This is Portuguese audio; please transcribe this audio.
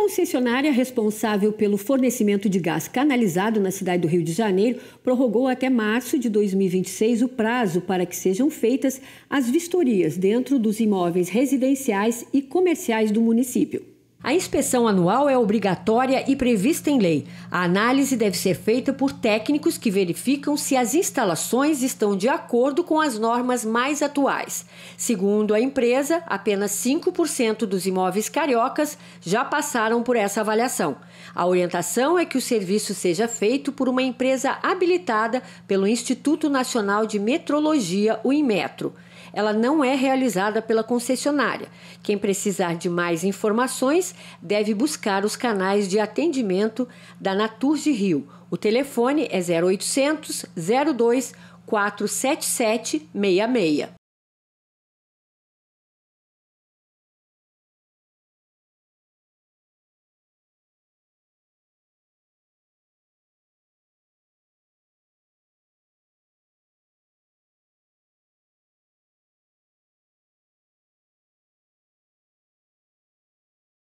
concessionária responsável pelo fornecimento de gás canalizado na cidade do Rio de Janeiro prorrogou até março de 2026 o prazo para que sejam feitas as vistorias dentro dos imóveis residenciais e comerciais do município. A inspeção anual é obrigatória e prevista em lei. A análise deve ser feita por técnicos que verificam se as instalações estão de acordo com as normas mais atuais. Segundo a empresa, apenas 5% dos imóveis cariocas já passaram por essa avaliação. A orientação é que o serviço seja feito por uma empresa habilitada pelo Instituto Nacional de Metrologia, o INMETRO ela não é realizada pela concessionária. Quem precisar de mais informações deve buscar os canais de atendimento da de Rio. O telefone é 0800 02 477 66.